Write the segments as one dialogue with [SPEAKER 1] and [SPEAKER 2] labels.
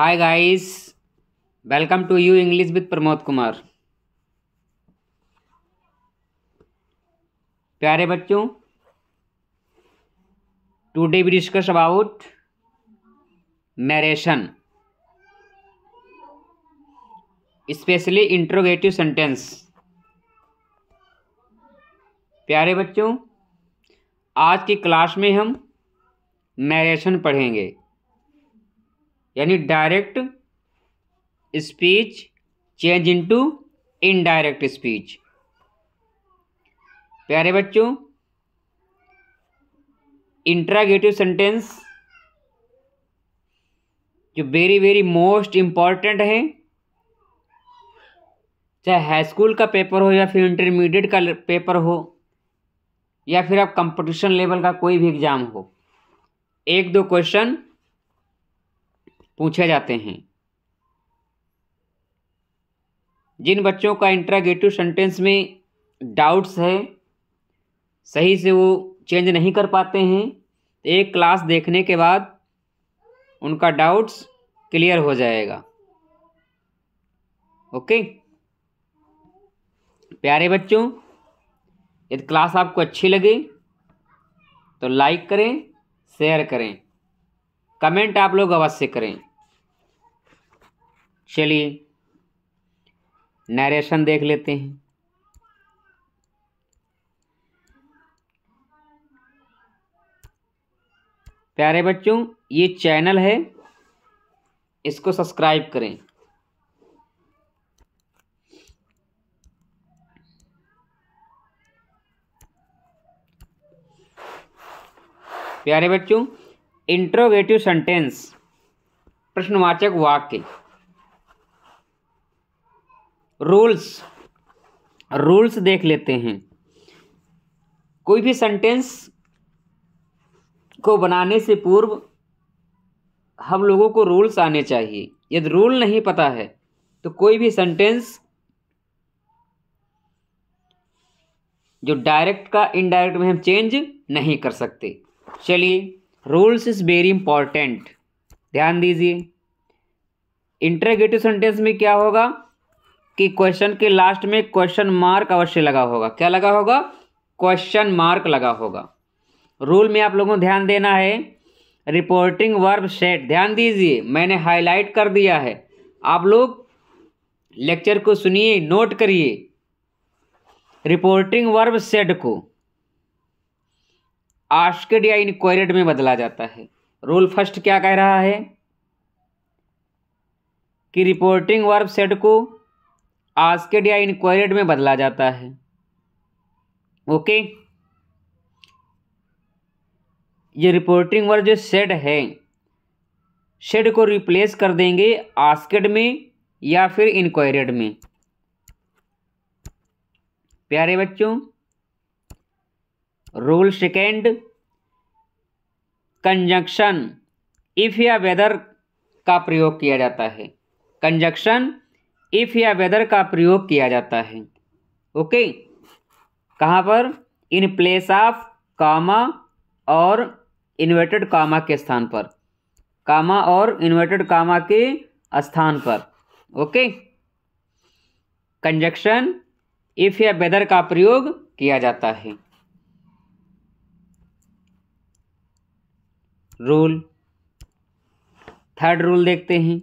[SPEAKER 1] Hi guys welcome to you English with Pramod Kumar प्यारे बच्चों today we discuss about narration specially interrogative sentence प्यारे बच्चों आज की क्लास में हम नरेशन पढ़ेंगे यानी direct speech change into indirect speech प्यारे बच्चों इंट्रागेटिव सेंटेंस जो वेरी वेरी मोस्ट इम्पॉर्टेंट है चाहे हाई स्कूल का पेपर हो या फिर इंटरमीडिएट का पेपर हो या फिर आप कंपटीशन लेवल का कोई भी एग्ज़ाम हो एक दो क्वेश्चन पूछे जाते हैं जिन बच्चों का इंट्रागेटिव सेंटेंस में डाउट्स है सही से वो चेंज नहीं कर पाते हैं तो एक क्लास देखने के बाद उनका डाउट्स क्लियर हो जाएगा ओके प्यारे बच्चों यदि क्लास आपको अच्छी लगे तो लाइक करें शेयर करें कमेंट आप लोग अवश्य करें चलिए नरेशन देख लेते हैं प्यारे बच्चों ये चैनल है इसको सब्सक्राइब करें प्यारे बच्चों इंट्रोगेटिव सेंटेंस प्रश्नवाचक वाक्य रूल्स रूल्स देख लेते हैं कोई भी सेंटेंस को बनाने से पूर्व हम लोगों को रूल्स आने चाहिए यदि रूल नहीं पता है तो कोई भी सेंटेंस जो डायरेक्ट का इनडायरेक्ट में हम चेंज नहीं कर सकते चलिए रूल्स इज़ वेरी इंपॉर्टेंट ध्यान दीजिए इंटरगेटिव सेंटेंस में क्या होगा कि क्वेश्चन के लास्ट में क्वेश्चन मार्क अवश्य लगा होगा क्या लगा होगा क्वेश्चन मार्क लगा होगा रूल में आप लोगों को ध्यान देना है रिपोर्टिंग वर्ब सेट ध्यान दीजिए मैंने हाईलाइट कर दिया है आप लोग लेक्चर को सुनिए नोट करिए रिपोर्टिंग वर्ब सेट को आस्केड या इनक्वायरेड में बदला जाता है रूल फर्स्ट क्या कह रहा है कि रिपोर्टिंग वर्ब सेट को आस्केड या इनक्वायरेड में बदला जाता है ओके ये रिपोर्टिंग वर्ड जो सेड है शेड को रिप्लेस कर देंगे आस्केड में या फिर इंक्वायर्ड में प्यारे बच्चों रूल सेकेंड कंजंक्शन इफ या वेदर का प्रयोग किया जाता है कंजक्शन इफ़ या वेदर का प्रयोग किया जाता है ओके कहाँ पर इन प्लेस ऑफ कामा और इन्वर्टेड कामा के स्थान पर कामा और इन्वर्टेड कामा के स्थान पर ओके कंजक्शन इफ़ या वेदर का प्रयोग किया जाता है रूल थर्ड रूल देखते हैं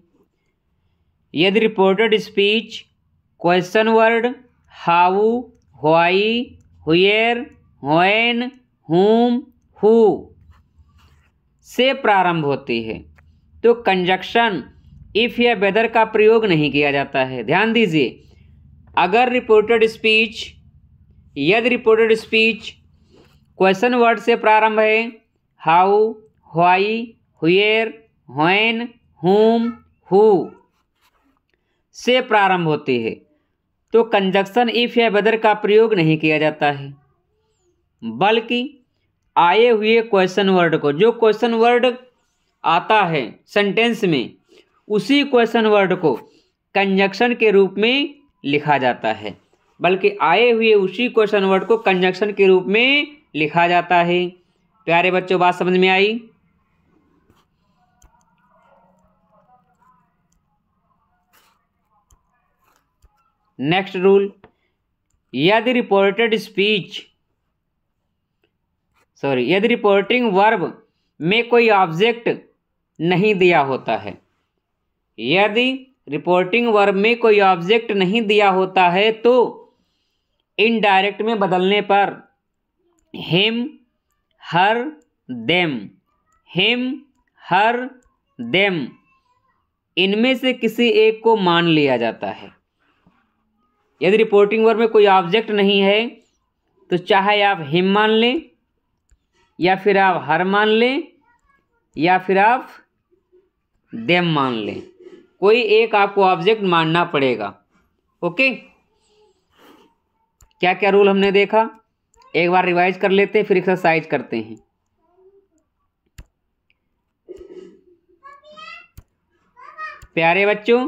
[SPEAKER 1] यदि reported speech question word how why where when whom who से प्रारंभ होती है तो कंजक्शन इफ़ या वेदर का प्रयोग नहीं किया जाता है ध्यान दीजिए अगर रिपोर्टेड स्पीच यदि रिपोर्टेड स्पीच क्वेश्चन वर्ड से प्रारंभ है how why where when whom who से प्रारंभ होती है तो कंजक्शन इफ या बदर का प्रयोग नहीं किया जाता है बल्कि आए हुए क्वेश्चन वर्ड को जो क्वेश्चन वर्ड आता है सेंटेंस में उसी क्वेश्चन वर्ड को कंजक्शन के रूप में लिखा जाता है बल्कि आए हुए उसी क्वेश्चन वर्ड को कंजक्शन के रूप में लिखा जाता है प्यारे बच्चों बात समझ में आई नेक्स्ट रूल यदि रिपोर्टेड स्पीच सॉरी यदि रिपोर्टिंग वर्ब में कोई ऑब्जेक्ट नहीं दिया होता है यदि रिपोर्टिंग वर्ब में कोई ऑब्जेक्ट नहीं दिया होता है तो इनडायरेक्ट में बदलने पर him her them him her them इनमें से किसी एक को मान लिया जाता है यदि रिपोर्टिंग वर्ब में कोई ऑब्जेक्ट नहीं है तो चाहे आप हिम मान लें या फिर आप हर मान लें या फिर आप देम मान लें कोई एक आपको ऑब्जेक्ट मानना पड़ेगा ओके क्या क्या रूल हमने देखा एक बार रिवाइज कर लेते हैं फिर एक्सरसाइज करते हैं प्यारे बच्चों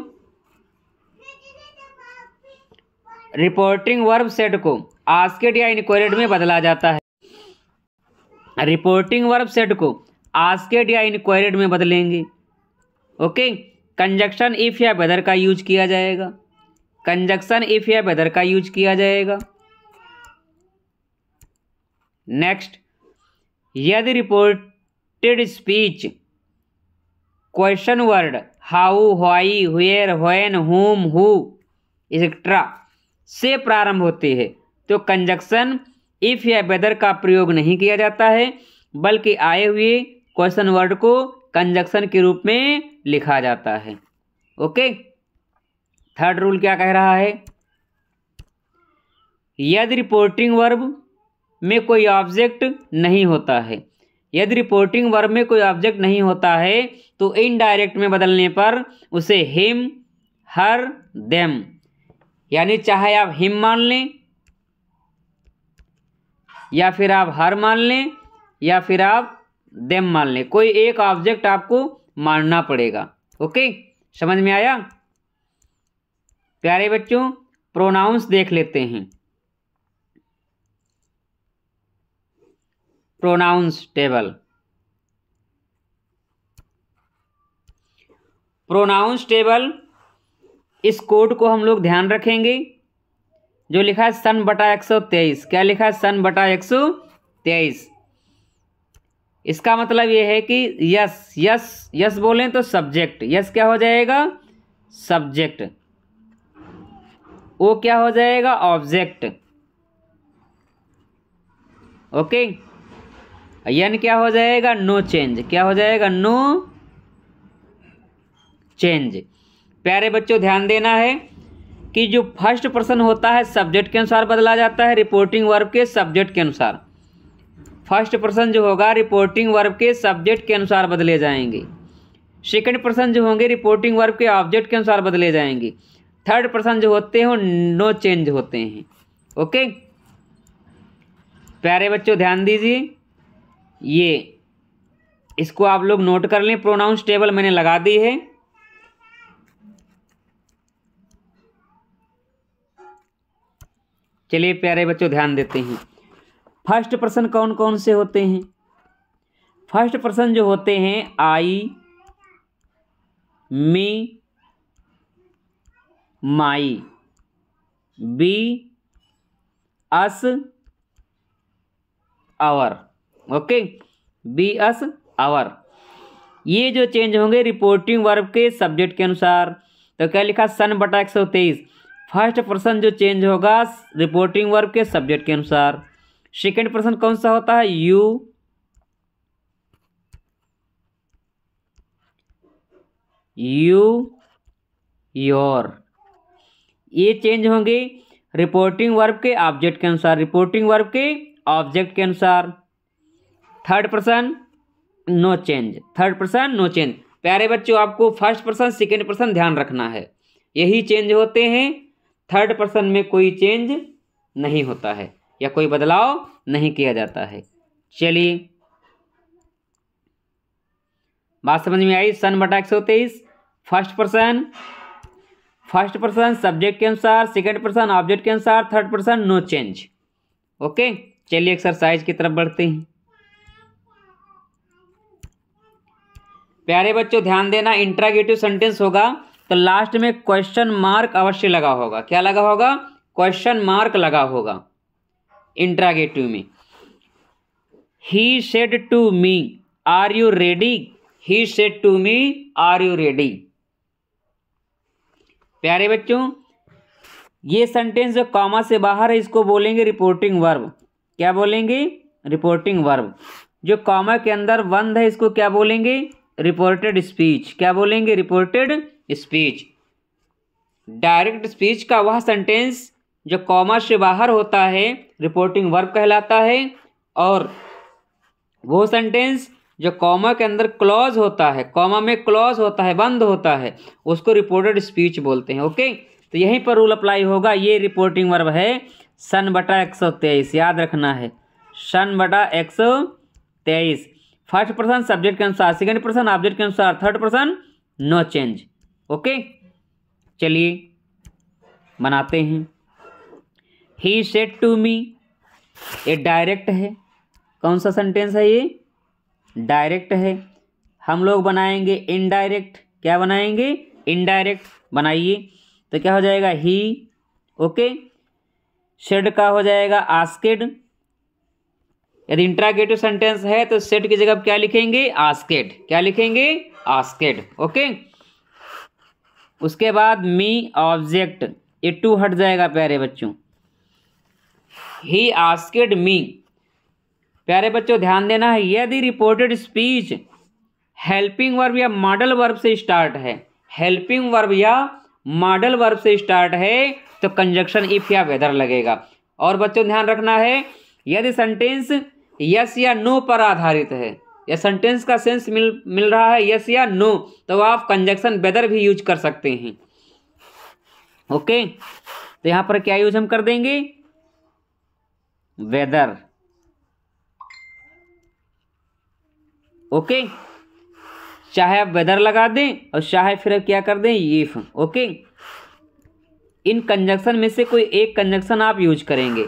[SPEAKER 1] रिपोर्टिंग वर्ब सेट को आस्केट या इनक्वेरेट में बदला जाता है रिपोर्टिंग वर्ब सेट को आस्केट या इनक्वायरेड में बदलेंगे ओके कंजक्शन इफ़ या वेदर का यूज किया जाएगा कंजक्शन इफ़ या वेदर का यूज किया जाएगा नेक्स्ट यदि reported speech question word how why where when whom who etcetera से प्रारंभ होती है तो कंजक्शन इफ या वेदर का प्रयोग नहीं किया जाता है बल्कि आए हुए क्वेश्चन वर्ड को कंजक्शन के रूप में लिखा जाता है ओके थर्ड रूल क्या कह रहा है यदि रिपोर्टिंग वर्ब में कोई ऑब्जेक्ट नहीं होता है यदि रिपोर्टिंग वर्ब में कोई ऑब्जेक्ट नहीं होता है तो इनडायरेक्ट में बदलने पर उसे हिम हर देम यानी चाहे आप हिम मान लें या फिर आप हर मान लें या फिर आप देम मान लें कोई एक ऑब्जेक्ट आपको मानना पड़ेगा ओके समझ में आया प्यारे बच्चों प्रोनाउंस देख लेते हैं प्रोनाउंस टेबल प्रोनाउंस टेबल इस कोड को हम लोग ध्यान रखेंगे जो लिखा है सन बटा एक सौ तेईस क्या लिखा है सन बटा एक सौ तेईस इसका मतलब ये है कि यस यस यस बोलें तो सब्जेक्ट यस क्या हो जाएगा सब्जेक्ट वो क्या हो जाएगा ऑब्जेक्ट ओके यन क्या हो जाएगा नो चेंज क्या हो जाएगा नो चेंज प्यारे बच्चों ध्यान देना है कि जो फर्स्ट पर्सन होता है सब्जेक्ट के अनुसार बदला जाता है रिपोर्टिंग वर्ब के सब्जेक्ट के अनुसार फर्स्ट पर्सन जो होगा रिपोर्टिंग वर्ब के सब्जेक्ट के अनुसार बदले जाएंगे सेकंड पर्सन जो होंगे रिपोर्टिंग वर्ब के ऑब्जेक्ट के अनुसार बदले जाएंगे थर्ड पर्सन जो होते हैं नो चेंज होते हैं ओके प्यारे बच्चों ध्यान दीजिए ये इसको आप लोग नोट कर लें प्रोनाउंस टेबल मैंने लगा दी है चलिए प्यारे बच्चों ध्यान देते हैं फर्स्ट पर्सन कौन कौन से होते हैं फर्स्ट पर्सन जो होते हैं I me my we us our okay we us our ये जो चेंज होंगे रिपोर्टिंग वर्ब के सब्जेक्ट के अनुसार तो क्या लिखा सन बटा एक सौ तेईस फर्स्ट पर्सन जो चेंज होगा रिपोर्टिंग वर्ब के सब्जेक्ट के अनुसार सेकेंड पर्सन कौन सा होता है यू यू योर ये चेंज होंगे रिपोर्टिंग वर्ब के ऑब्जेक्ट के अनुसार रिपोर्टिंग वर्ब के ऑब्जेक्ट के अनुसार third person no change third person no change प्यारे बच्चों आपको फर्स्ट पर्सन सेकेंड पर्सन ध्यान रखना है यही चेंज होते हैं थर्ड पर्सन में कोई चेंज नहीं होता है या कोई बदलाव नहीं किया जाता है चलिए बात समझ में आई सन बटा एक सौ तेईस first person first person subject के अनुसार सेकंड पर्सन ऑब्जेक्ट के अनुसार third person no change okay चलिए एक्सरसाइज की तरफ बढ़ते हैं प्यारे बच्चों ध्यान देना इंट्रागेटिव सेंटेंस होगा तो लास्ट में क्वेश्चन मार्क अवश्य लगा होगा क्या लगा होगा क्वेश्चन मार्क लगा होगा इंट्रागेटिव में he said to me are you ready he said to me are you ready प्यारे बच्चों ये सेंटेंस जो कॉमा से बाहर है इसको बोलेंगे रिपोर्टिंग वर्ब क्या बोलेंगे रिपोर्टिंग वर्ब जो कॉमा के अंदर बंद है इसको क्या बोलेंगे रिपोर्टेड स्पीच क्या बोलेंगे रिपोर्टेड स्पीच डायरेक्ट स्पीच का वह सेंटेंस जो कॉमा से बाहर होता है रिपोर्टिंग वर्ब कहलाता है और वो सेंटेंस जो कॉमा के अंदर क्लॉज होता है कॉमा में क्लॉज होता है बंद होता है उसको रिपोर्टेड स्पीच बोलते हैं ओके तो यहीं पर रूल अप्लाई होगा ये रिपोर्टिंग वर्ब है सन बटा एक सौ तेईस याद रखना है सन बटा एक सौ तेईस फर्स्ट पर्सन सब्जेक्ट के अनुसार सेकेंड पर्सन ऑब्जेक्ट के अनुसार third person no change okay चलिए बनाते हैं ही सेट टू मी ये डायरेक्ट है कौन सा सेंटेंस है ये डायरेक्ट है हम लोग बनाएंगे इनडायरेक्ट क्या बनाएंगे इनडायरेक्ट बनाइए तो क्या हो जाएगा ही ओके सेड का हो जाएगा आस्केड यदि इंट्रागेटिव सेंटेंस है तो सेट की जगह क्या लिखेंगे आस्केड क्या लिखेंगे आस्केड ओके उसके बाद मी ऑब्जेक्ट ये टू हट जाएगा प्यारे बच्चों ही आस्केड मी प्यारे बच्चों ध्यान देना है यदि रिपोर्टेड स्पीच हेल्पिंग वर्ब या मॉडल वर्ब से स्टार्ट है हेल्पिंग वर्ब या मॉडल वर्ब से स्टार्ट है तो कंजक्शन इफ या वेदर लगेगा और बच्चों ध्यान रखना है यदि सेंटेंस यस या नो पर आधारित है या सेंटेंस का सेंस मिल मिल रहा है यस या नो तो आप कंजक्शन वेदर भी यूज कर सकते हैं ओके तो यहां पर क्या यूज हम कर देंगे वेदर ओके चाहे आप वेदर लगा दें और चाहे फिर क्या कर दें इफ ओके इन कंजक्शन में से कोई एक कंजक्शन आप यूज करेंगे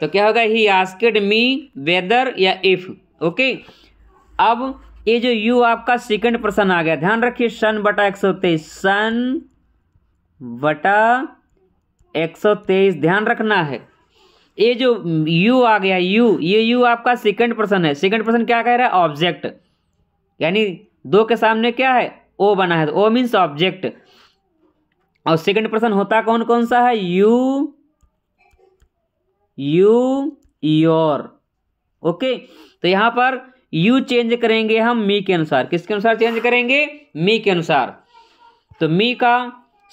[SPEAKER 1] तो क्या होगा ही आस्केड मी वेदर या इफ ओके अब ये जो यू आपका सेकंड पर्सन आ गया ध्यान रखिए सन बटा एक सौ तेईस सन बटा एक सौ तेईस ध्यान रखना है ये जो यू आ गया यू ये यू आपका सेकंड पर्सन है सेकंड पर्सन क्या कह रहा है ऑब्जेक्ट यानी दो के सामने क्या है ओ बना है ओ मीन्स ऑब्जेक्ट और सेकंड पर्सन होता कौन कौन सा है यू यू योर ओके तो यहां पर यू चेंज करेंगे हम मी के अनुसार किसके अनुसार चेंज करेंगे मी के अनुसार तो मी का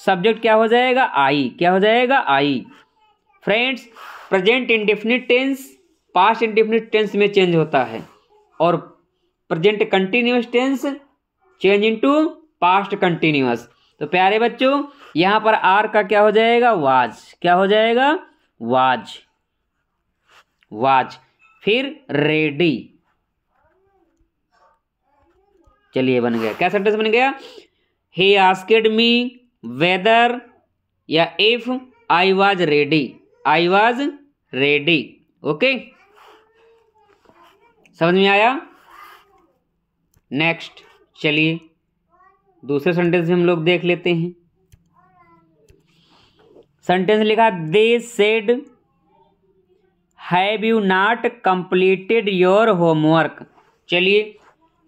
[SPEAKER 1] सब्जेक्ट क्या हो जाएगा आई क्या हो जाएगा I friends present indefinite tense past indefinite tense में चेंज होता है और present continuous tense change into past continuous तो प्यारे बच्चों यहां पर आर का क्या हो जाएगा वाज क्या हो जाएगा वाज वाज फिर रेडी चलिए बन गया क्या सेंटेंस बन गया ही आस्केड मी वेदर या if I was ready I was ready okay समझ में आया नेक्स्ट चलिए दूसरे सेंटेंस भी हम लोग देख लेते हैं सेंटेंस लिखा they said have you not completed your homework चलिए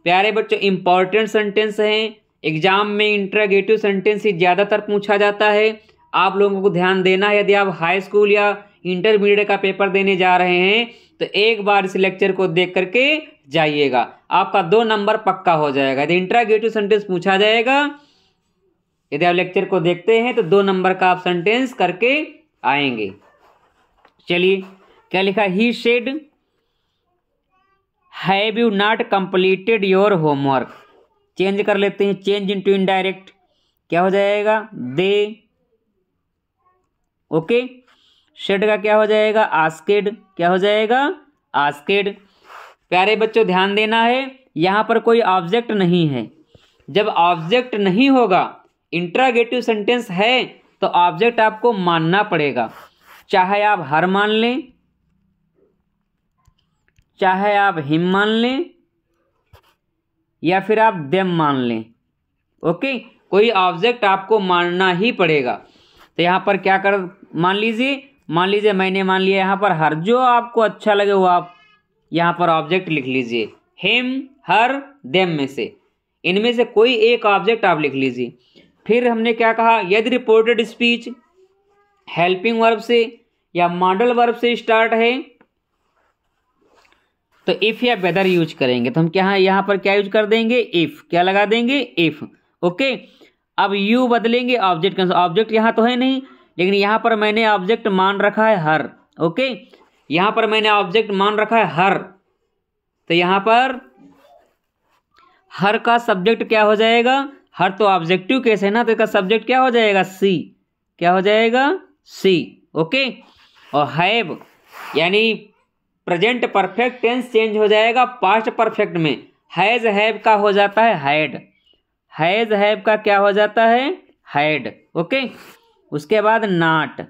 [SPEAKER 1] प्यारे बच्चों इंपॉर्टेंट सेंटेंस हैं एग्जाम में इंट्रागेटिव सेंटेंस ही ज़्यादातर पूछा जाता है आप लोगों को ध्यान देना है यदि आप हाई स्कूल या इंटरमीडिएट का पेपर देने जा रहे हैं तो एक बार इस लेक्चर को देख करके जाइएगा आपका दो नंबर पक्का हो जाएगा यदि इंट्रागेटिव सेंटेंस पूछा जाएगा यदि आप लेक्चर को देखते हैं तो दो नंबर का आप सेंटेंस करके आएंगे चलिए क्या लिखा he said have you not completed your homework change कर लेते हैं चेंज टू इनडायरेक्ट क्या हो जाएगा दे ओके शेड का क्या हो जाएगा आस्केड क्या हो जाएगा आस्केड प्यारे बच्चों ध्यान देना है यहाँ पर कोई ऑब्जेक्ट नहीं है जब ऑब्जेक्ट नहीं होगा इंट्रागेटिव सेंटेंस है तो ऑब्जेक्ट आपको मानना पड़ेगा चाहे आप हर मान लें चाहे आप हिम मान लें या फिर आप देम मान लें ओके कोई ऑब्जेक्ट आपको मानना ही पड़ेगा तो यहाँ पर क्या कर मान लीजिए मान लीजिए मैंने मान लिया यहाँ पर हर जो आपको अच्छा लगे वो आप यहाँ पर ऑब्जेक्ट लिख लीजिए हिम हर देम में से इनमें से कोई एक ऑब्जेक्ट आप लिख लीजिए फिर हमने क्या कहा यदि रिपोर्टेड स्पीच हेल्पिंग वर्ब से या मॉडल वर्ब से स्टार्ट है तो इफ़ या वेदर यूज करेंगे तो हम क्या यहाँ पर क्या यूज कर देंगे इफ़ क्या लगा देंगे इफ़ ओके अब यू बदलेंगे ऑब्जेक्ट का ऑब्जेक्ट यहाँ तो है नहीं लेकिन यहाँ पर मैंने ऑब्जेक्ट मान रखा है हर ओके यहाँ पर मैंने ऑब्जेक्ट मान रखा है हर तो यहाँ पर हर का सब्जेक्ट क्या हो जाएगा हर तो ऑब्जेक्टिव केस है ना तो इसका सब्जेक्ट क्या हो जाएगा सी क्या हो जाएगा सी ओके और हैव यानी प्रेजेंट परफेक्ट टेंस चेंज हो जाएगा पास्ट परफेक्ट में हैज़ हैव का हो जाता है हैड हैज़ हैव का क्या हो जाता है हैड ओके उसके बाद not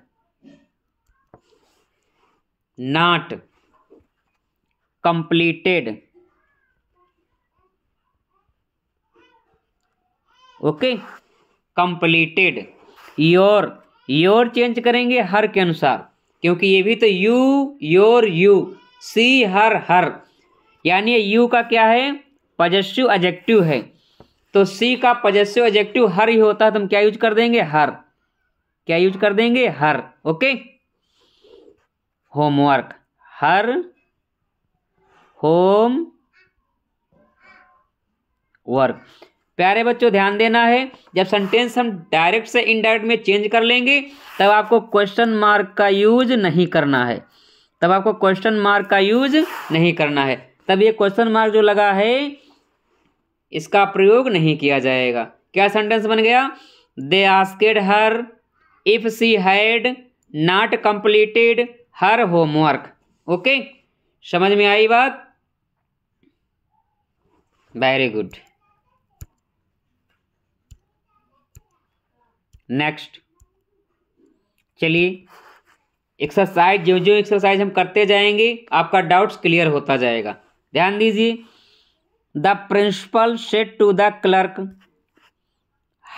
[SPEAKER 1] not completed okay completed your your change करेंगे हर के अनुसार क्योंकि ये भी तो you your you she her her यानी यू का क्या है पजेस्टिव एजेक्टिव है तो सी का पजेस्टिव एजेक्टिव हर ही होता है तो हम क्या यूज कर देंगे हर क्या यूज कर देंगे her okay homework her homework प्यारे बच्चों ध्यान देना है जब सेंटेंस हम डायरेक्ट से इनडायरेक्ट में चेंज कर लेंगे तब आपको क्वेश्चन मार्क का यूज नहीं करना है तब आपको क्वेश्चन मार्क का यूज नहीं करना है तब ये क्वेश्चन मार्क जो लगा है इसका प्रयोग नहीं किया जाएगा क्या सेंटेंस बन गया they asked her if she had not completed her homework okay समझ में आई बात वेरी गुड नेक्स्ट चलिए एक्सरसाइज जो जो एक्सरसाइज हम करते जाएंगे आपका डाउट्स क्लियर होता जाएगा ध्यान दीजिए the principal said to the clerk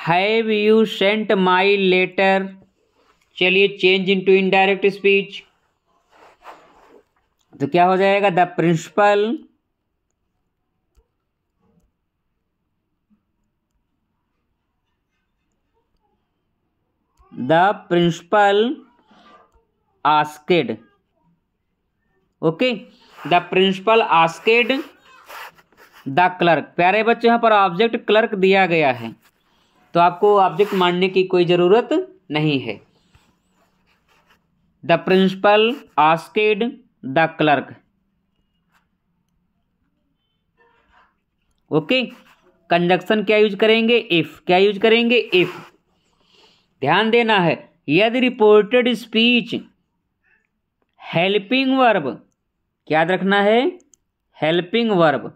[SPEAKER 1] have you sent my letter चलिए change into indirect speech तो क्या हो जाएगा the principal the principal asked okay the principal asked the clerk प्यारे बच्चे यहाँ पर ऑब्जेक्ट क्लर्क दिया गया है तो आपको ऑब्जेक्ट मानने की कोई ज़रूरत नहीं है the principal asked the clerk okay conjunction क्या यूज करेंगे इफ क्या यूज करेंगे इफ ध्यान देना है यदि रिपोर्टेड स्पीच हेल्पिंग वर्ब याद रखना है हेल्पिंग वर्ब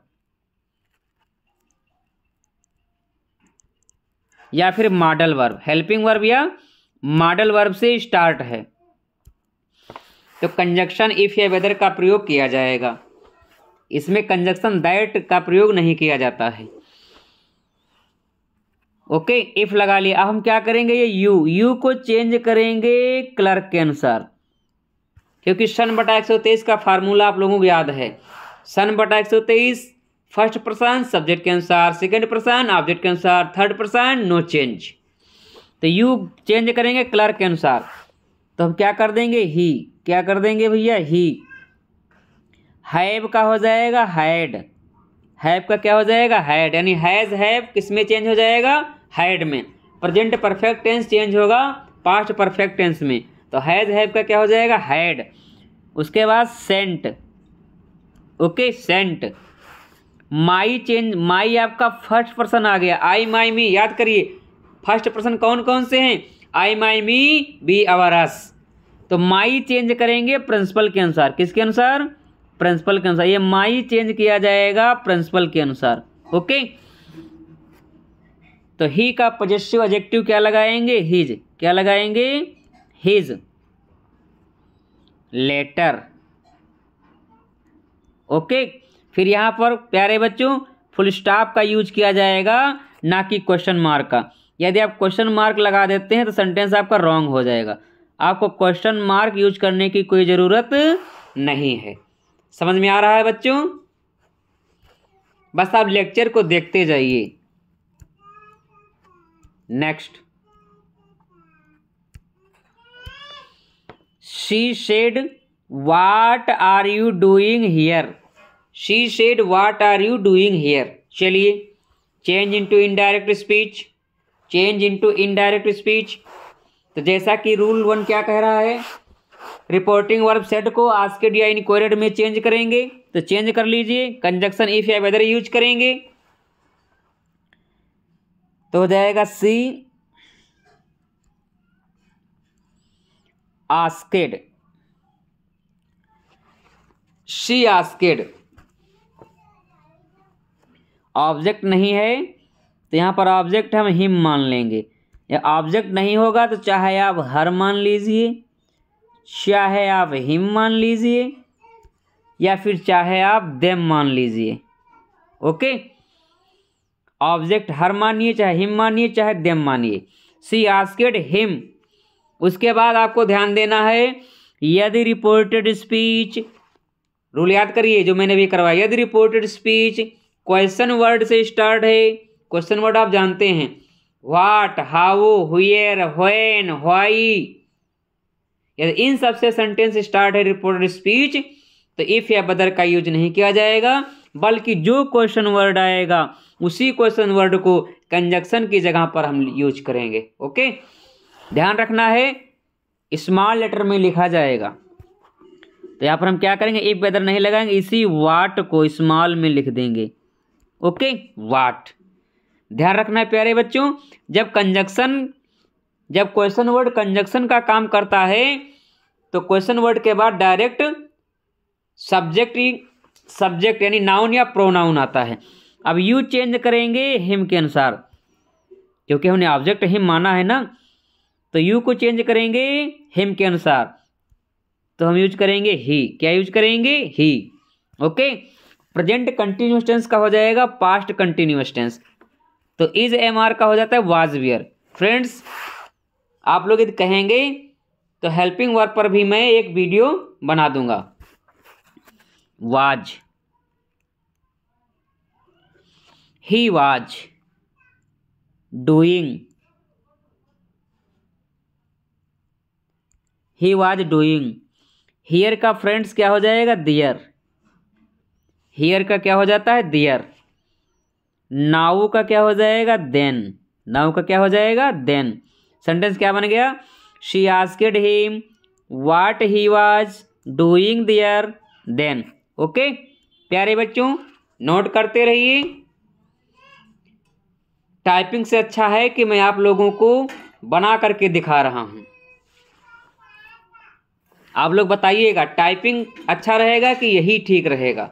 [SPEAKER 1] या फिर मॉडल वर्ब हेल्पिंग वर्ब या मॉडल वर्ब से स्टार्ट है तो कंजक्शन इफ या वेदर का प्रयोग किया जाएगा इसमें कंजक्शन दैट का प्रयोग नहीं किया जाता है ओके इफ लगा लिया अब हम क्या करेंगे ये यू यू को चेंज करेंगे क्लर्क के अनुसार क्योंकि सन बटा एक सौ तेईस का फार्मूला आप लोगों को याद है सन बटा एक सौ तेईस फर्स्ट पर्सन सब्जेक्ट के अनुसार सेकंड पर्सन ऑब्जेक्ट के अनुसार थर्ड पर्सन नो चेंज तो यू चेंज करेंगे क्लर्क के अनुसार तो हम क्या कर देंगे ही क्या कर देंगे भैया ही हैव का हो जाएगा हैड हैव का क्या हो जाएगा हैड यानी हैज़ हैव किस में चेंज हो जाएगा हैड में प्रेजेंट परफेक्ट टेंस चेंज होगा पास्ट परफेक्ट टेंस में तो हैज़ हैव का क्या हो जाएगा हैड उसके बाद sent okay sent my change my आपका फर्स्ट पर्सन आ गया आई माई मी याद करिए फर्स्ट पर्सन कौन कौन से हैं आई माई मी बी आवर अस तो माई चेंज करेंगे प्रिंसिपल के अनुसार किसके अनुसार प्रिंसिपल के अनुसार ये माई चेंज किया जाएगा प्रिंसिपल के अनुसार ओके तो ही का पॉजिटिव एजेक्टिव क्या लगाएंगे हीज क्या लगाएंगे हिज लेटर ओके फिर यहाँ पर प्यारे बच्चों फुल स्टॉप का यूज किया जाएगा ना कि क्वेश्चन मार्क का यदि आप क्वेश्चन मार्क लगा देते हैं तो सेंटेंस आपका रॉन्ग हो जाएगा आपको क्वेश्चन मार्क यूज करने की कोई ज़रूरत नहीं है समझ में आ रहा है बच्चों बस आप लेक्चर को देखते जाइए next she said what are you doing here she said what are you doing here चलिए change into indirect speech change into indirect speech तो जैसा कि रूल वन क्या कह रहा है रिपोर्टिंग वर्ब सेट को आस्केड या इनक्वायरेड में चेंज करेंगे तो चेंज कर लीजिए कंजक्शन इफ या वेदर यूज करेंगे तो हो जाएगा she asked she asked object नहीं है तो यहाँ पर ऑब्जेक्ट हम हिम मान लेंगे या ऑब्जेक्ट नहीं होगा तो चाहे आप हर मान लीजिए चाहे आप हिम मान लीजिए या फिर चाहे आप देम मान लीजिए ओके ऑब्जेक्ट हर मानिए चाहे हिम मानिए चाहे देम मानिए सी आस्केड हिम उसके बाद आपको ध्यान देना है यदि रिपोर्टेड स्पीच रूल याद करिए जो मैंने भी करवाया यदि रिपोर्टेड स्पीच क्वेश्चन वर्ड से स्टार्ट है क्वेश्चन वर्ड आप जानते हैं what how where when why यदि इन सबसे सेंटेंस स्टार्ट है रिपोर्टेड स्पीच तो इफ या बदर का यूज नहीं किया जाएगा बल्कि जो क्वेश्चन वर्ड आएगा उसी क्वेश्चन वर्ड को कंजक्शन की जगह पर हम यूज करेंगे ओके ध्यान रखना है स्मॉल लेटर में लिखा जाएगा तो यहाँ पर हम क्या करेंगे इफ वेदर नहीं लगाएंगे इसी वाट को स्मॉल में लिख देंगे ओके वाट ध्यान रखना है प्यारे बच्चों जब कंजक्शन जब क्वेश्चन वर्ड कंजक्शन का काम करता है तो क्वेश्चन वर्ड के बाद डायरेक्ट सब्जेक्ट सब्जेक्ट यानी नाउन या प्रोनाउन आता है अब यू चेंज करेंगे हिम के अनुसार क्योंकि हमने ऑब्जेक्ट हिम माना है ना तो यू को चेंज करेंगे हिम के अनुसार तो हम यूज करेंगे ही क्या यूज करेंगे he okay present continuous tense का हो जाएगा पास्ट कंटिन्यूस टेंस तो इज एम आर का हो जाता है वाज वियर फ्रेंड्स आप लोग यदि कहेंगे तो हेल्पिंग वर्क पर भी मैं एक वीडियो बना दूंगा was he was doing he was doing here का फ्रेंड्स क्या हो जाएगा दियर हियर का क्या हो जाता है दियर नाउ का क्या हो जाएगा देन नाउ का क्या हो जाएगा देन सेंटेंस क्या बन गया she asked him what he was doing there then okay प्यारे बच्चों नोट करते रहिए टाइपिंग से अच्छा है कि मैं आप लोगों को बना करके दिखा रहा हूँ आप लोग बताइएगा टाइपिंग अच्छा रहेगा कि यही ठीक रहेगा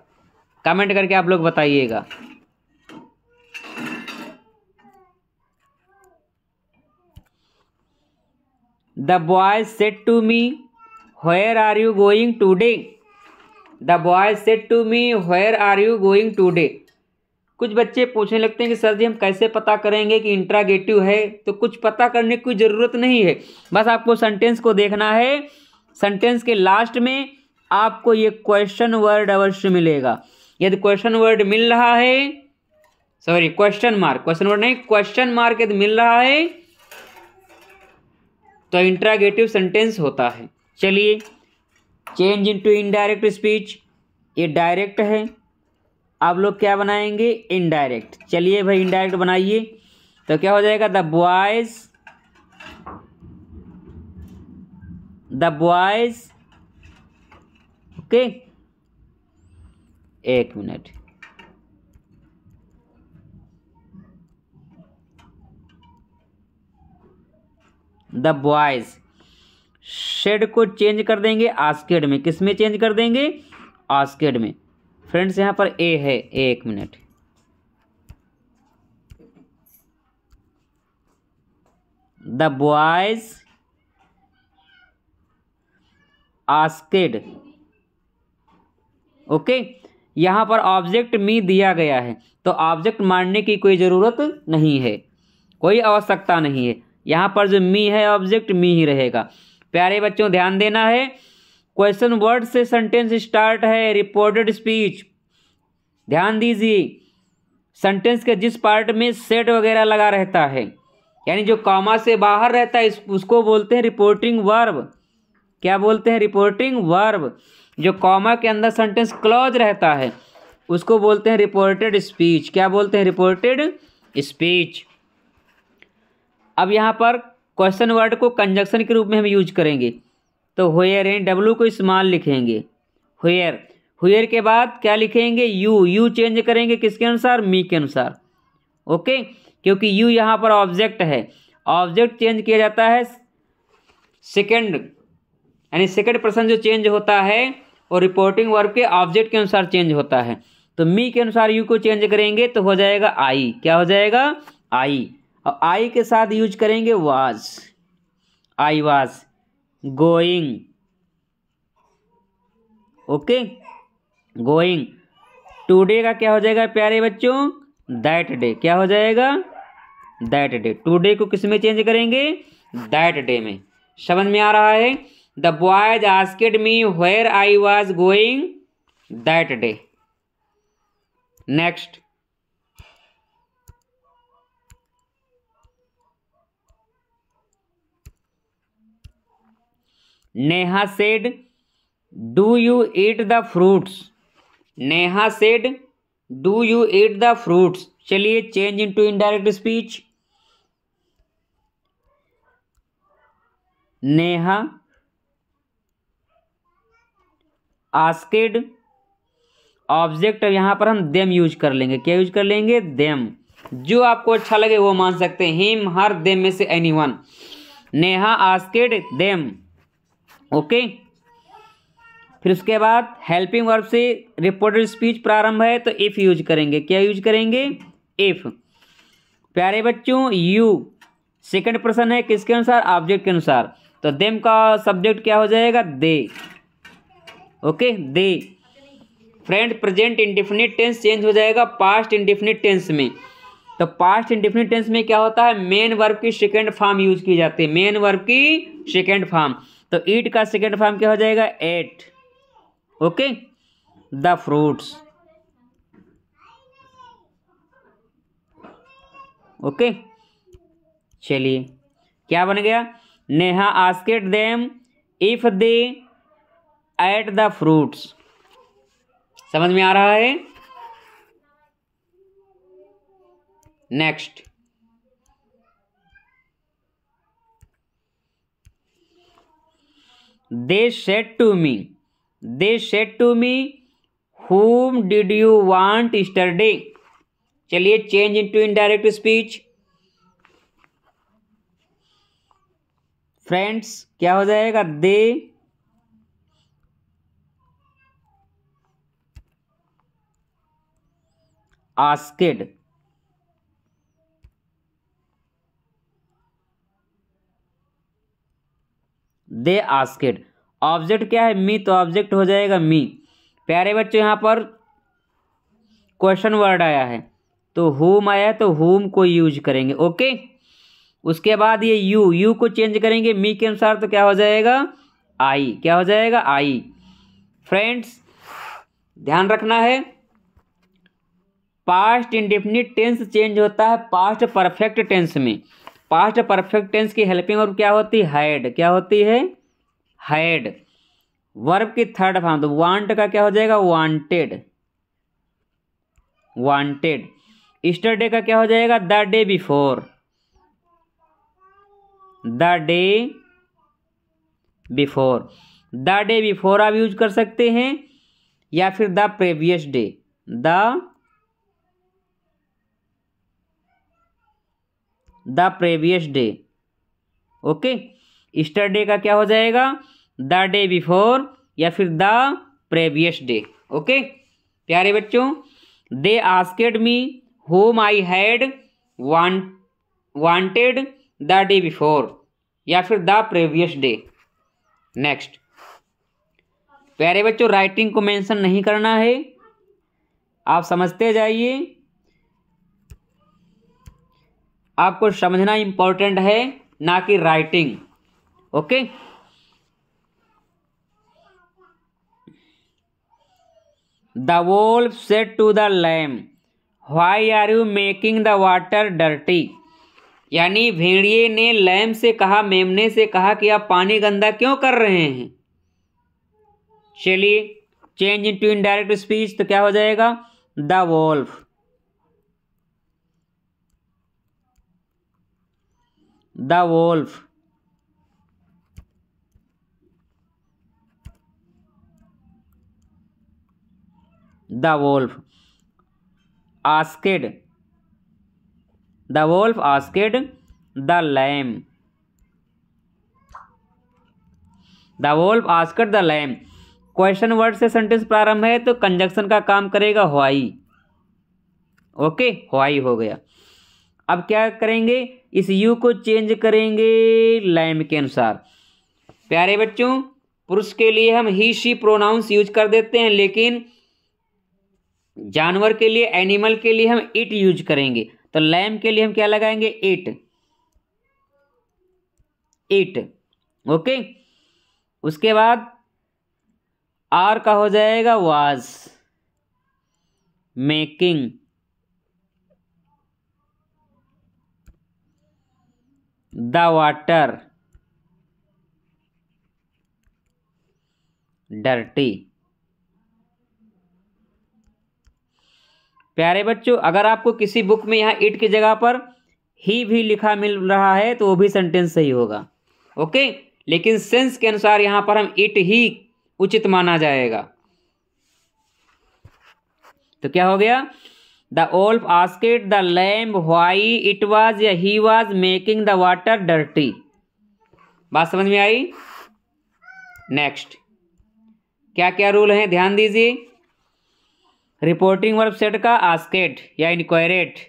[SPEAKER 1] कमेंट करके आप लोग बताइएगा the boy said to me where are you going today the boy said to me where are you going today कुछ बच्चे पूछने लगते हैं कि सर जी हम कैसे पता करेंगे कि इंट्रागेटिव है तो कुछ पता करने की ज़रूरत नहीं है बस आपको सेंटेंस को देखना है सेंटेंस के लास्ट में आपको ये क्वेश्चन वर्ड अवश्य मिलेगा यदि क्वेश्चन वर्ड मिल रहा है sorry question mark question word नहीं क्वेश्चन मार्क यदि मिल रहा है तो इंट्रागेटिव सेंटेंस होता है चलिए चेंज इनटू इनडायरेक्ट स्पीच ये डायरेक्ट है आप लोग क्या बनाएंगे इनडायरेक्ट चलिए भाई इनडायरेक्ट बनाइए तो क्या हो जाएगा the boys the boys okay एक मिनट द बॉयज शेड को चेंज कर देंगे आस्केड में किस में चेंज कर देंगे आस्केड में फ्रेंड्स यहां पर ए है एक minute the boys asked okay यहाँ पर ऑब्जेक्ट मी दिया गया है तो ऑब्जेक्ट मानने की कोई ज़रूरत नहीं है कोई आवश्यकता नहीं है यहाँ पर जो मी है ऑब्जेक्ट मी ही रहेगा प्यारे बच्चों ध्यान देना है क्वेश्चन वर्ड से सेंटेंस स्टार्ट है रिपोर्टेड स्पीच ध्यान दीजिए सेंटेंस के जिस पार्ट में सेट वगैरह लगा रहता है यानी जो कॉमा से बाहर रहता है उसको बोलते हैं रिपोर्टिंग वर्ब क्या बोलते हैं रिपोर्टिंग वर्ब जो कॉमा के अंदर सेंटेंस क्लॉज रहता है उसको बोलते हैं रिपोर्टेड स्पीच क्या बोलते हैं रिपोर्टेड स्पीच अब यहाँ पर क्वेश्चन वर्ड को कंजक्शन के रूप में हम यूज करेंगे तो हुयर एंड डब्लू को स्मॉल लिखेंगे हुयर हुयर के बाद क्या लिखेंगे यू यू चेंज करेंगे किसके अनुसार मी के अनुसार ओके क्योंकि यू यहाँ पर ऑब्जेक्ट है ऑब्जेक्ट चेंज किया जाता है सेकेंड यानी सेकेंड पर्सन जो चेंज होता है और रिपोर्टिंग वर्ब के ऑब्जेक्ट के अनुसार चेंज होता है तो मी के अनुसार यू को चेंज करेंगे तो हो जाएगा आई क्या हो जाएगा आई और आई के साथ यूज करेंगे was I was going okay going today का क्या हो जाएगा प्यारे बच्चों दैट डे क्या हो जाएगा दैट डे टूडे को किस में चेंज करेंगे दैट डे में समझ में आ रहा है the boys asked me where I was going that day next Neha said do you eat the fruits Neha said do you eat the fruits चलिए change into indirect speech Neha asked object यहाँ पर हम देम यूज कर लेंगे क्या use कर लेंगे them जो आपको अच्छा लगे वो मान सकते हैं हिम हर देम में से any one Neha asked them okay फिर उसके बाद हेल्पिंग वर्ब से रिपोर्टेड स्पीच प्रारंभ है तो इफ़ यूज करेंगे क्या यूज करेंगे इफ़ प्यारे बच्चों यू सेकंड पर्सन है किसके अनुसार ऑब्जेक्ट के अनुसार तो देम का सब्जेक्ट क्या हो जाएगा they okay they friend present indefinite tense change हो जाएगा पास्ट इंडिफिनिट टेंस में तो पास्ट इंडिफिनिट टेंस में क्या होता है मेन वर्ब की सेकेंड फॉर्म यूज की जाती है मेन वर्ब की सेकेंड फॉर्म तो ईट का सेकेंड फॉर्म क्या हो जाएगा ate okay the fruits okay चलिए क्या बन गया Neha asked them if they ate the fruits समझ में आ रहा है next they said to me they said to me whom did you want yesterday चलिए change into indirect speech friends क्या हो जाएगा they asked they asked object क्या है मी तो ऑब्जेक्ट हो जाएगा मी प्यारे बच्चों यहाँ पर क्वेश्चन वर्ड आया है तो हुम आया है तो हुम को यूज करेंगे ओके उसके बाद ये यू यू को चेंज करेंगे मी के अनुसार तो क्या हो जाएगा आई क्या हो जाएगा आई फ्रेंड्स ध्यान रखना है पास्ट इंडिफिनिट टेंस चेंज होता है पास्ट परफेक्ट टेंस में पास्ट परफेक्ट टेंस की हेल्पिंग वर्ब क्या होती है हैड क्या होती है हैड वर्ब की थर्ड फॉर्म तो वांट का क्या हो जाएगा वांटेड वांटेड ईस्टरडे का क्या हो जाएगा the day before the day before the day before आप यूज कर सकते हैं या फिर the previous day the the previous day okay day का क्या हो जाएगा द डे बिफोर या फिर द प्रीवियस डे ओके प्यारे बच्चों they asked me whom I had wanted the day before या फिर द प्रीवियस डे नेक्स्ट प्यारे बच्चों राइटिंग को मेंशन नहीं करना है आप समझते जाइए आपको समझना इम्पोर्टेंट है ना कि writing okay the wolf said to the lamb why are you making the water dirty यानी भेड़िए ने लैम से कहा मेमने से कहा कि आप पानी गंदा क्यों कर रहे हैं चलिए change into direct speech तो क्या हो जाएगा the wolf the wolf the wolf asked the wolf asked the lamb the wolf asked the lamb question word से सेंटेंस प्रारंभ है तो कंजक्शन का काम करेगा हवाई ओके हवाई हो गया अब क्या करेंगे इस यू को चेंज करेंगे लाइम के अनुसार प्यारे बच्चों पुरुष के लिए हम ही शी प्रोनाउंस यूज कर देते हैं लेकिन जानवर के लिए एनिमल के लिए हम इट यूज करेंगे तो लैम के लिए हम क्या लगाएंगे इट इट ओके उसके बाद आर का हो जाएगा was making the water dirty प्यारे बच्चों अगर आपको किसी बुक में यहाँ इट की जगह पर ही भी लिखा मिल रहा है तो वो भी सेंटेंस सही होगा ओके लेकिन सेंस के अनुसार यहाँ पर हम इट ही उचित माना जाएगा तो क्या हो गया the wolf asked the lamb why it was या was making the water water dirty. बात समझ में आई नेक्स्ट क्या क्या रूल हैं ध्यान दीजिए रिपोर्टिंग वर्ब सेट का आस्केट या इनक्वायरेट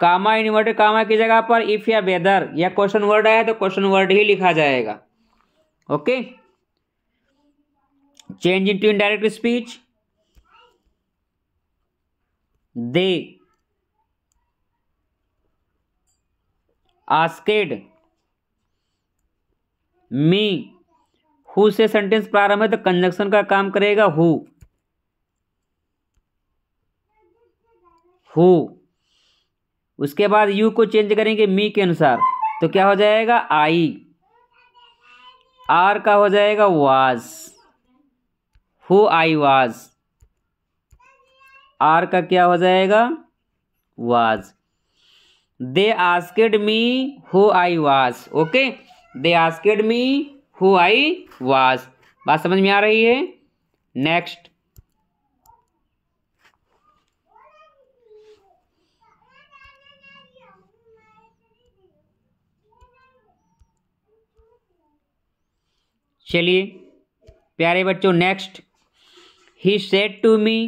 [SPEAKER 1] कामा इनवर्ट कामा की जगह पर इफ़ या वेदर या क्वेश्चन वर्ड आया तो क्वेश्चन वर्ड ही लिखा जाएगा okay change into direct speech they asked me who से सेंटेंस प्रारंभ है तो कंजक्शन का काम करेगा हु हु उसके बाद यू को चेंज करेंगे मी के अनुसार तो क्या हो जाएगा आई आर का हो जाएगा was who I was are का क्या हो जाएगा was they asked me who I was okay they asked me who I was बात समझ में आ रही है नेक्स्ट चलिए प्यारे बच्चों next he said to me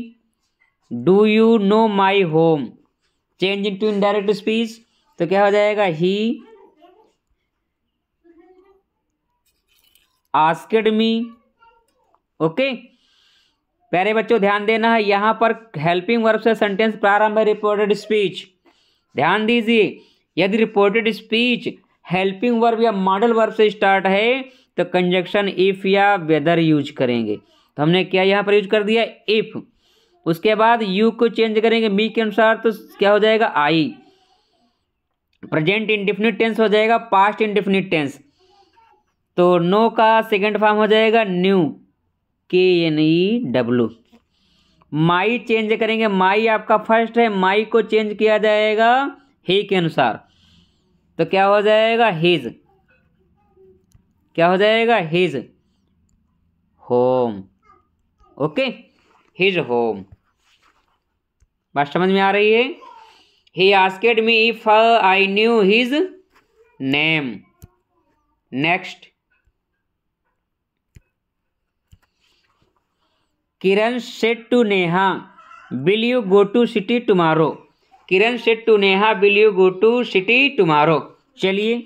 [SPEAKER 1] do you know my home change into direct speech तो क्या हो जाएगा ही आस्केड मी ओके प्यारे बच्चों ध्यान देना है यहाँ पर हेल्पिंग वर्ब से सेंटेंस प्रारंभ है रिपोर्टेड स्पीच ध्यान दीजिए यदि रिपोर्टेड स्पीच हेल्पिंग वर्ब या मॉडल वर्ब से स्टार्ट है तो कंजक्शन इफ़ या वेदर यूज करेंगे तो हमने क्या यहाँ पर यूज कर दिया इफ़ उसके बाद यू को चेंज करेंगे मी के अनुसार तो क्या हो जाएगा आई प्रेजेंट इंडिफिनिट टेंस हो जाएगा पास्ट इंडिफिनिट टेंस तो नो का सेकेंड फॉर्म हो जाएगा knew K N E W my change करेंगे माई आपका फर्स्ट है माई को चेंज किया जाएगा ही के अनुसार तो क्या हो जाएगा हिज क्या हो जाएगा his home okay his home बात समझ में आ रही है he asked me if I knew his name next Kiran said to Neha will you go to city tomorrow Kiran said to Neha will you go to city tomorrow चलिए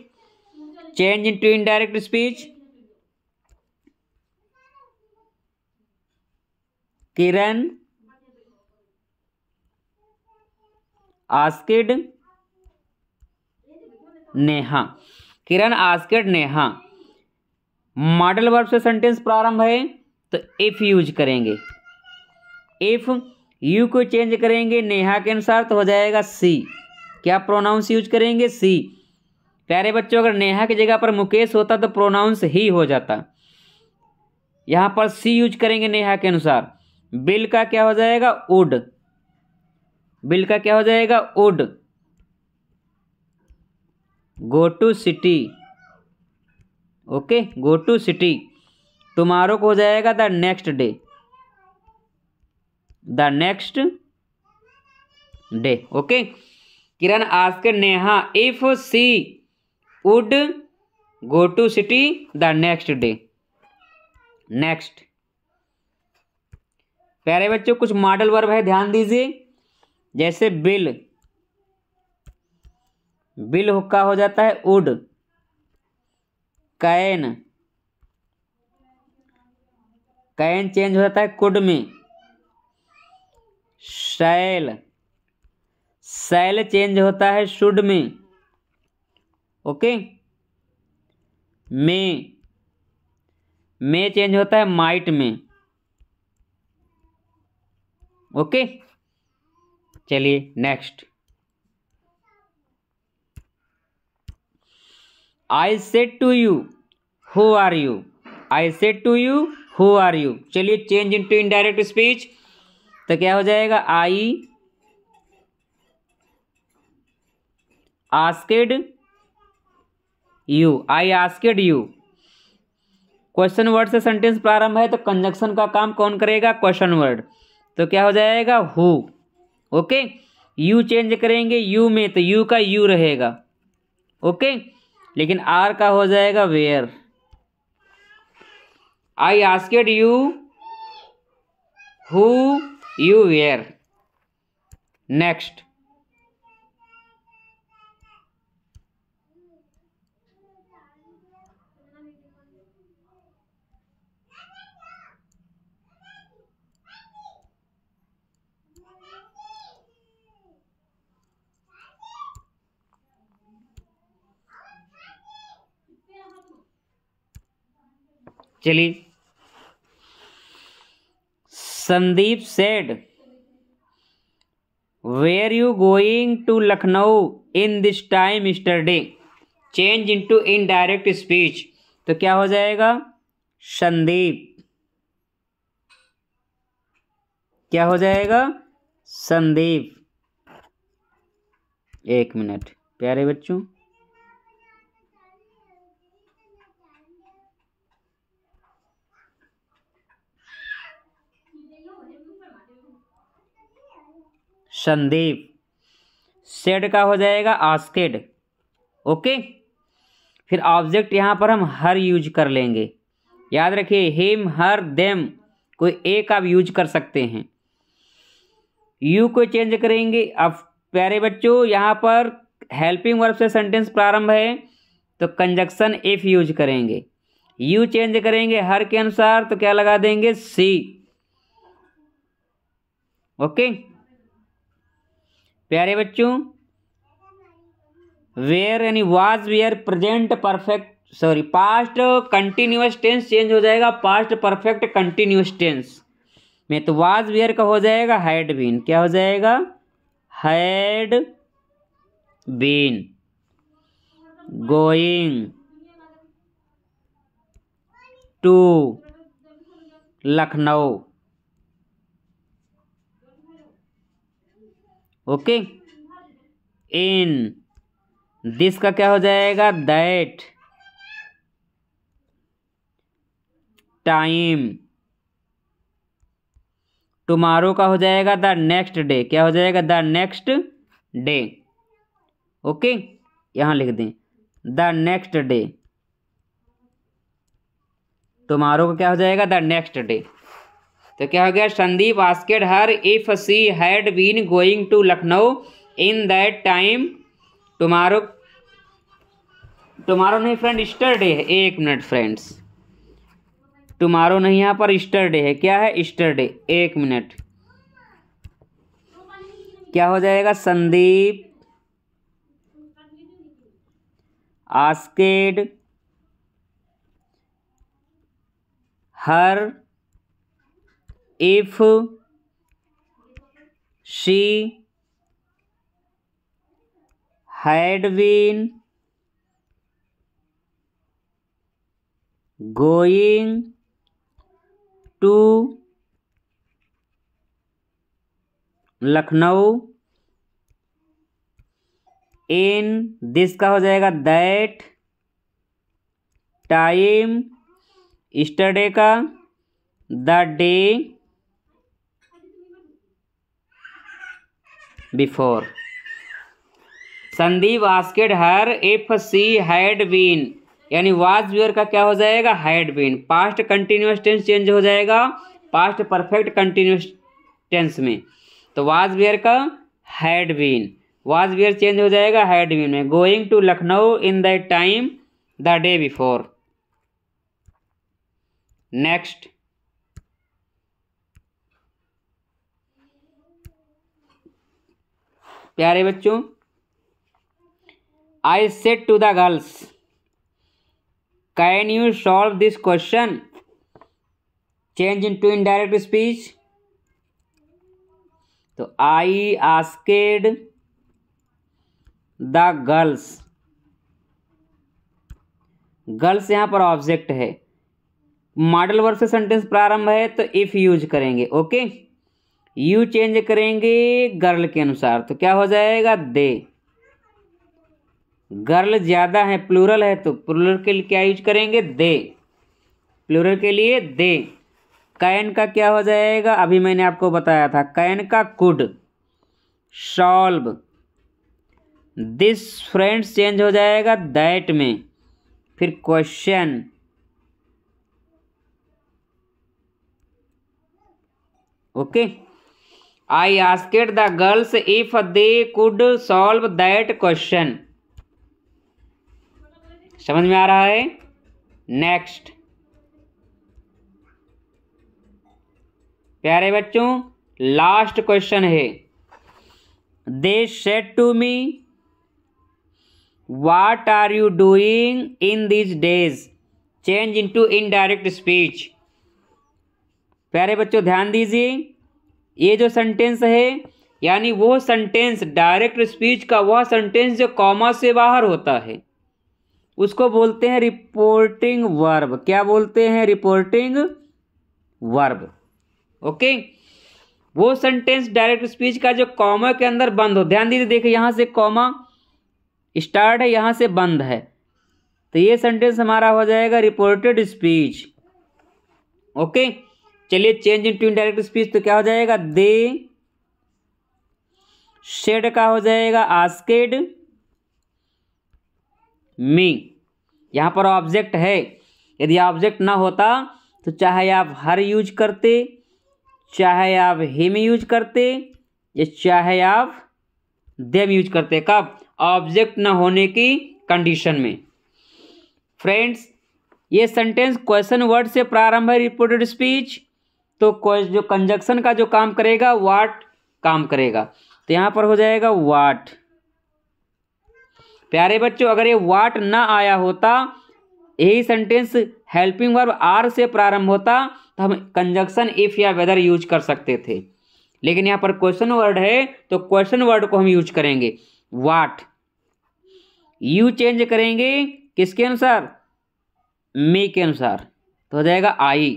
[SPEAKER 1] change into direct speech Kiran asked Neha Kiran asked Neha modal verb से sentence प्रारंभ है तो if use करेंगे if you को change करेंगे नेहा के अनुसार तो हो जाएगा सी क्या प्रोनाउंस यूज करेंगे सी प्यारे बच्चों अगर नेहा की जगह पर मुकेश होता तो प्रोनाउंस ही हो जाता यहाँ पर सी यूज करेंगे नेहा के अनुसार बिल का क्या हो जाएगा उड बिल का क्या हो जाएगा would go to city okay go to city tomorrow को हो जाएगा the next day the next day okay Kiran ask Neha if she would go to city the next day next प्यारे बच्चों कुछ मॉडल वर्ब है ध्यान दीजिए जैसे बिल बिल हुक्का हो जाता है उड कैन कैन चेंज हो जाता है कुड में शैल शैल चेंज होता है शुड में ओके मे मे चेंज होता है माइट में ओके चलिए next I said to you who are you I said to you who are you चलिए change in in indirect speech तो क्या हो जाएगा I asked you I asked you question word से सेंटेंस प्रारंभ है तो कंजक्शन का काम कौन करेगा क्वेश्चन वर्ड तो क्या हो जाएगा हु ओके यू चेंज करेंगे यू में तो यू का यू रहेगा ओके लेकिन आर का हो जाएगा were I asked you who you were next चलिए Sandeep said were you going to Lucknow in this time yesterday change into indirect speech तो क्या हो जाएगा संदीप क्या हो जाएगा संदीप एक मिनट प्यारे बच्चों संदीप सेड का हो जाएगा आस्केड ओके फिर ऑब्जेक्ट यहाँ पर हम हर यूज कर लेंगे याद रखिए हिम हर देम कोई एक आप यूज कर सकते हैं यू को चेंज करेंगे अब प्यारे बच्चों यहाँ पर हेल्पिंग वर्ब से सेंटेंस प्रारंभ है तो कंजक्शन इफ़ यूज करेंगे यू चेंज करेंगे हर के अनुसार तो क्या लगा देंगे सी ओके प्यारे बच्चों वेयर यानी was were present perfect sorry past continuous tense change हो जाएगा पास्ट परफेक्ट कंटिन्यूस टेंस में तो वाज वेयर का हो जाएगा हैड बीन क्या हो जाएगा had been going to Lucknow okay in this का क्या हो जाएगा दैट टाइम टुमारो का हो जाएगा द नेक्स्ट डे क्या हो जाएगा द नेक्स्ट डे ओके यहां लिख दें द नेक्स्ट डे टुमारो का क्या हो जाएगा द नेक्स्ट डे तो क्या हो गया Sandeep asked her if she had been going to Lucknow in that time tomorrow tomorrow नहीं फ्रेंड ईस्टरडे है एक मिनट फ्रेंड्स टुमारो नहीं यहाँ पर ईस्टरडे है क्या है ईस्टरडे एक मिनट क्या हो जाएगा Sandeep asked her if she had been going to Lucknow in this का हो जाएगा दैट टाइम स्टडे का the day before Sandeep asked her if she had been यानी वाज व्यूअर का क्या हो जाएगा had been past continuous tense change हो जाएगा पास्ट परफेक्ट कंटिन्यूस टेंस में तो वाज बियर का had been was were change हो जाएगा हैड बीन में going to Lucknow in the time the day before next प्यारे बच्चों I said to the girls can you solve this question change into direct speech तो I asked the girls girls यहां पर object है model word से sentence प्रारंभ है तो इफ़ यूज करेंगे ओके okay? यू चेंज करेंगे गर्ल के अनुसार तो क्या हो जाएगा दे गर्ल ज़्यादा है प्लूरल है तो प्लूरल के लिए क्या यूज करेंगे दे प्लूरल के लिए दे कैन का क्या हो जाएगा अभी मैंने आपको बताया था कैन का could solve this friends change हो जाएगा दैट में फिर question okay okay? I asked the girls if they could solve that question समझ में आ रहा है नेक्स्ट प्यारे बच्चों लास्ट क्वेश्चन है they said to me what are you doing in these days change to indirect speech प्यारे बच्चों ध्यान दीजिए ये जो सेंटेंस है यानी वो सेंटेंस डायरेक्ट स्पीच का वह सेंटेंस जो कॉमा से बाहर होता है उसको बोलते हैं रिपोर्टिंग वर्ब क्या बोलते हैं रिपोर्टिंग वर्ब ओके वो सेंटेंस डायरेक्ट स्पीच का जो कॉमा के अंदर बंद हो ध्यान दीजिए देखिए यहाँ से कॉमा स्टार्ट है यहाँ से बंद है तो ये सेंटेंस हमारा हो जाएगा रिपोर्टेड स्पीच ओके चलिए change into direct speech तो क्या हो जाएगा दे शेड का हो जाएगा आस्केड मी यहां पर ऑब्जेक्ट है यदि ऑब्जेक्ट ना होता तो चाहे आप हर यूज करते चाहे आप हिम यूज करते या चाहे आप देम यूज करते कब ऑब्जेक्ट ना होने की कंडीशन में फ्रेंड्स ये सेंटेंस क्वेश्चन वर्ड से प्रारंभ है रिपोर्टेड स्पीच तो जो कंजक्शन का जो काम करेगा वाट काम करेगा तो यहाँ पर हो जाएगा वाट प्यारे बच्चों अगर ये वाट ना आया होता यही सेंटेंस हेल्पिंग वर्ब आर से प्रारंभ होता तो हम कंजक्शन इफ या वेदर यूज कर सकते थे लेकिन यहाँ पर क्वेश्चन वर्ड है तो क्वेश्चन वर्ड को हम यूज करेंगे वाट यू चेंज करेंगे किसके अनुसार मी के अनुसार तो हो जाएगा I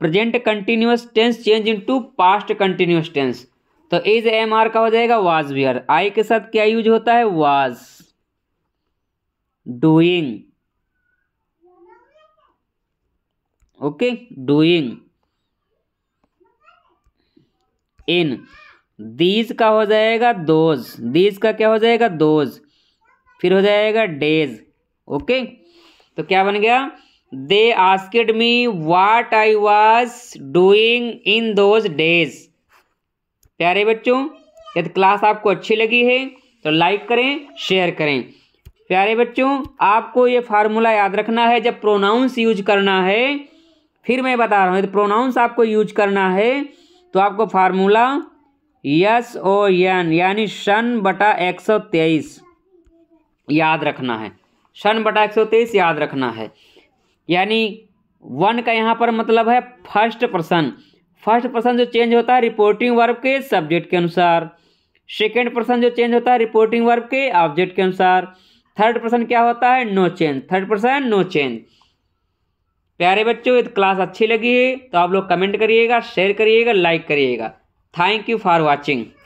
[SPEAKER 1] present continuous tense change into past continuous tense तो इज एम आर का हो जाएगा वाज आर आई के साथ क्या यूज होता है was doing okay doing in these का हो जाएगा दोज दीज का क्या हो जाएगा दोज फिर हो जाएगा डेज ओके तो क्या बन गया they asked me what I was doing in those days प्यारे बच्चों यदि क्लास आपको अच्छी लगी है तो लाइक करें शेयर करें प्यारे बच्चों आपको ये फार्मूला याद रखना है जब प्रोनाउंस यूज करना है फिर मैं बता रहा हूँ यदि प्रोनाउंस आपको यूज करना है तो आपको फार्मूला यस ओ यन यानी शन बटा एक सौ तेईस याद रखना है शन बटा एक सौ तेईस याद रखना है यानी वन का यहाँ पर मतलब है फर्स्ट पर्सन फर्स्ट पर्सन जो चेंज होता है रिपोर्टिंग वर्ब के सब्जेक्ट के अनुसार सेकेंड पर्सन जो चेंज होता है रिपोर्टिंग वर्ब के ऑब्जेक्ट के अनुसार थर्ड पर्सन क्या होता है no change third person no change प्यारे बच्चों यदि तो क्लास अच्छी लगी है तो आप लोग कमेंट करिएगा शेयर करिएगा लाइक करिएगा थैंक यू फॉर वॉचिंग